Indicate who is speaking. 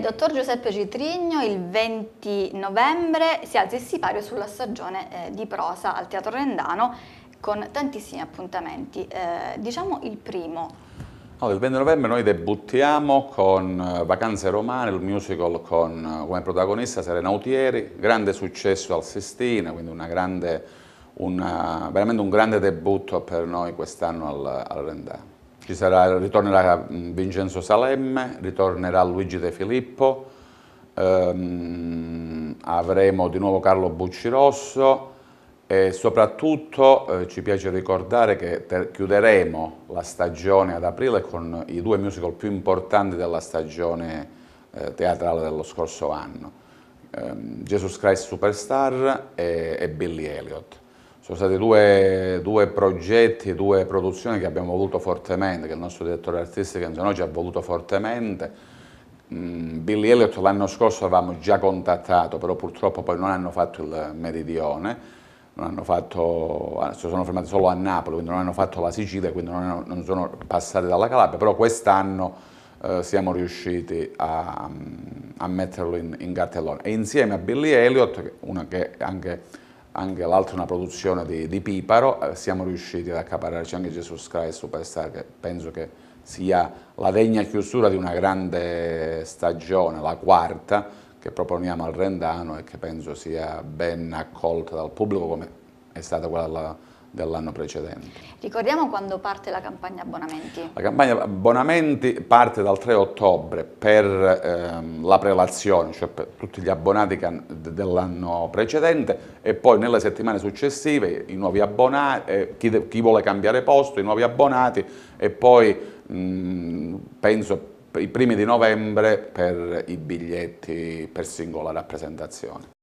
Speaker 1: dottor Giuseppe Citrigno il 20 novembre si alza il sipario sulla stagione eh, di prosa al Teatro Rendano con tantissimi appuntamenti. Eh, diciamo il primo.
Speaker 2: No, il 20 novembre noi debuttiamo con eh, Vacanze Romane, il musical con eh, come protagonista Serena Utieri, grande successo al Sistina, quindi una grande, una, veramente un grande debutto per noi quest'anno al, al Rendano sarà, ritornerà mm, Vincenzo Salemme, ritornerà Luigi De Filippo, ehm, avremo di nuovo Carlo Bucci Rosso e soprattutto eh, ci piace ricordare che chiuderemo la stagione ad aprile con i due musical più importanti della stagione eh, teatrale dello scorso anno, ehm, Jesus Christ Superstar e, e Billy Elliot. Sono stati due, due progetti, due produzioni che abbiamo voluto fortemente, che il nostro direttore artistico Anzanogi ha voluto fortemente. Mm, Billy Elliott l'anno scorso avevamo già contattato, però purtroppo poi non hanno fatto il Meridione, fatto, ah, si sono fermati solo a Napoli, quindi non hanno fatto la Sicilia, quindi non, hanno, non sono passati dalla Calabria, però quest'anno eh, siamo riusciti a, mm, a metterlo in, in, cartellone. E insieme a Billy Elliott, una che anche anche l'altra è una produzione di, di Piparo, eh, siamo riusciti ad accapararci anche Jesus Christ Superstar, che penso che sia la degna chiusura di una grande stagione, la quarta, che proponiamo al Rendano e che penso sia ben accolta dal pubblico come è stata quella dell'anno precedente.
Speaker 1: Ricordiamo quando parte la campagna abbonamenti? La
Speaker 2: campagna abbonamenti parte dal 3 ottobre per ehm, la prelazione, cioè per tutti gli abbonati dell'anno precedente e poi nelle settimane successive i nuovi abbonati, eh, chi, chi, vuole cambiare posto, i nuovi abbonati e poi mh, mhmm, penso i primi di novembre per i biglietti per singola rappresentazione.